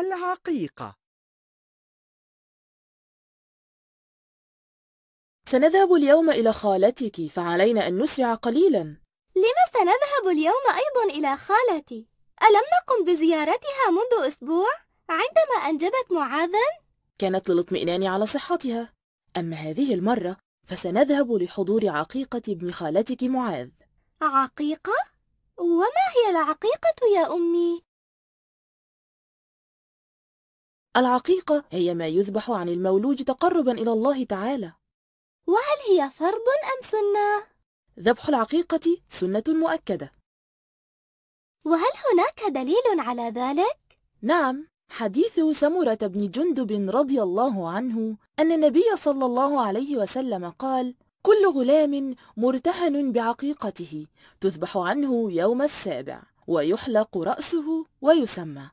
العقيقة سنذهب اليوم إلى خالتك فعلينا أن نسرع قليلا لما سنذهب اليوم أيضا إلى خالتي؟ ألم نقم بزيارتها منذ أسبوع عندما أنجبت معاذا؟ كانت للاطمئنان على صحتها أما هذه المرة فسنذهب لحضور عقيقة ابن خالتك معاذ عقيقة؟ وما هي العقيقة يا أمي؟ العقيقة هي ما يذبح عن المولود تقربا إلى الله تعالى وهل هي فرض أم سنة؟ ذبح العقيقة سنة مؤكدة وهل هناك دليل على ذلك؟ نعم حديث سمرة بن جندب رضي الله عنه أن النبي صلى الله عليه وسلم قال كل غلام مرتهن بعقيقته تذبح عنه يوم السابع ويحلق رأسه ويسمى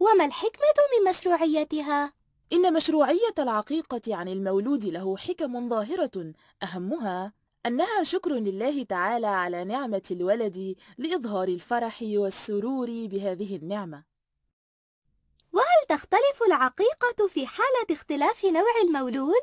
وما الحكمة من مشروعيتها؟ إن مشروعية العقيقة عن المولود له حكم ظاهرة أهمها أنها شكر لله تعالى على نعمة الولد لإظهار الفرح والسرور بهذه النعمة وهل تختلف العقيقة في حالة اختلاف نوع المولود؟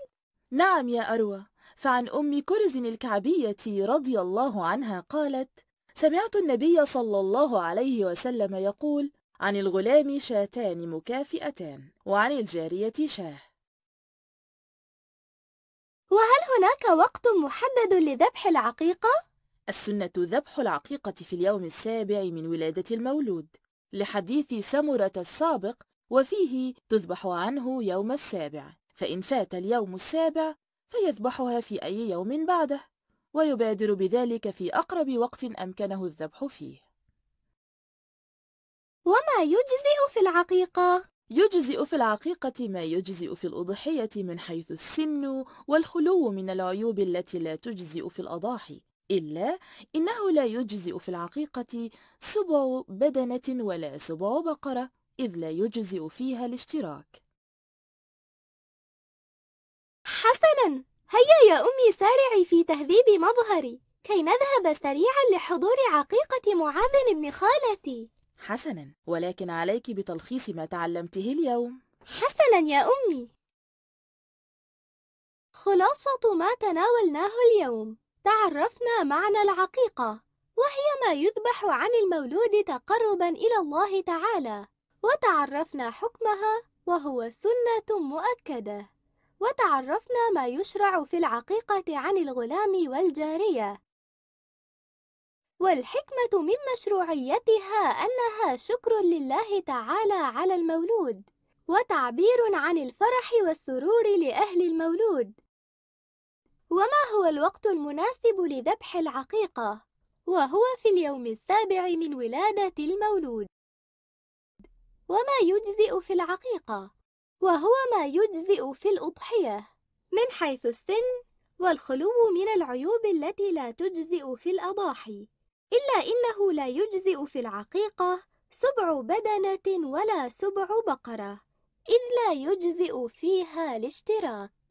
نعم يا أروى فعن أم كرز الكعبية رضي الله عنها قالت سمعت النبي صلى الله عليه وسلم يقول عن الغلام شاتان مكافئتان وعن الجارية شاه وهل هناك وقت محدد لذبح العقيقة؟ السنة ذبح العقيقة في اليوم السابع من ولادة المولود لحديث سمرة السابق وفيه تذبح عنه يوم السابع فإن فات اليوم السابع فيذبحها في أي يوم بعده ويبادر بذلك في أقرب وقت أمكنه الذبح فيه وما يجزئ في العقيقة؟ يجزئ في العقيقة ما يجزئ في الأضحية من حيث السن والخلو من العيوب التي لا تجزئ في الأضاحي إلا إنه لا يجزئ في العقيقة سبع بدنة ولا سبع بقرة إذ لا يجزئ فيها الاشتراك حسناً هيا يا أمي سارعي في تهذيب مظهري كي نذهب سريعا لحضور عقيقة معاذ بن خالتي حسنا ولكن عليك بتلخيص ما تعلمته اليوم حسنا يا أمي خلاصة ما تناولناه اليوم تعرفنا معنى العقيقة وهي ما يذبح عن المولود تقربا إلى الله تعالى وتعرفنا حكمها وهو سنة مؤكدة وتعرفنا ما يشرع في العقيقة عن الغلام والجارية والحكمة من مشروعيتها أنها شكر لله تعالى على المولود وتعبير عن الفرح والسرور لأهل المولود وما هو الوقت المناسب لذبح العقيقة؟ وهو في اليوم السابع من ولادة المولود وما يجزئ في العقيقة؟ وهو ما يجزئ في الأضحية من حيث السن والخلو من العيوب التي لا تجزئ في الأضاحي إلا إنه لا يجزئ في العقيقة سبع بدنة ولا سبع بقرة إذ لا يجزئ فيها الاشتراك